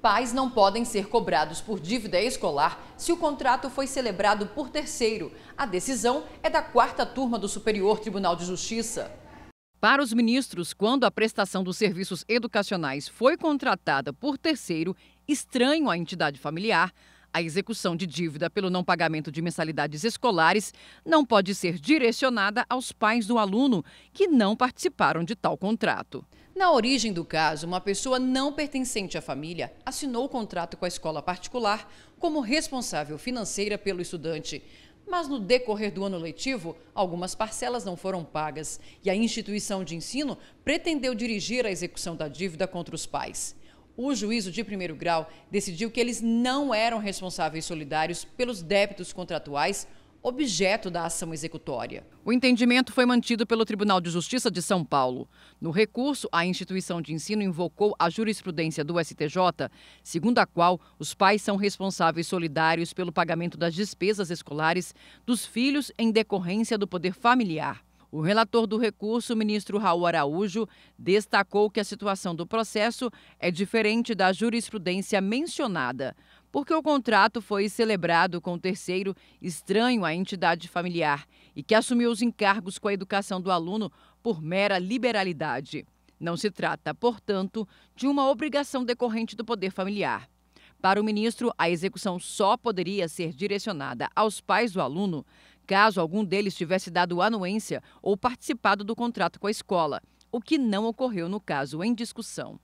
Pais não podem ser cobrados por dívida escolar se o contrato foi celebrado por terceiro. A decisão é da quarta turma do Superior Tribunal de Justiça. Para os ministros, quando a prestação dos serviços educacionais foi contratada por terceiro, estranho à entidade familiar, a execução de dívida pelo não pagamento de mensalidades escolares não pode ser direcionada aos pais do aluno que não participaram de tal contrato. Na origem do caso, uma pessoa não pertencente à família assinou o contrato com a escola particular como responsável financeira pelo estudante. Mas no decorrer do ano letivo, algumas parcelas não foram pagas e a instituição de ensino pretendeu dirigir a execução da dívida contra os pais. O juízo de primeiro grau decidiu que eles não eram responsáveis solidários pelos débitos contratuais objeto da ação executória. O entendimento foi mantido pelo Tribunal de Justiça de São Paulo. No recurso, a instituição de ensino invocou a jurisprudência do STJ, segundo a qual os pais são responsáveis solidários pelo pagamento das despesas escolares dos filhos em decorrência do poder familiar. O relator do recurso, ministro Raul Araújo, destacou que a situação do processo é diferente da jurisprudência mencionada porque o contrato foi celebrado com um terceiro estranho à entidade familiar e que assumiu os encargos com a educação do aluno por mera liberalidade. Não se trata, portanto, de uma obrigação decorrente do poder familiar. Para o ministro, a execução só poderia ser direcionada aos pais do aluno caso algum deles tivesse dado anuência ou participado do contrato com a escola, o que não ocorreu no caso em discussão.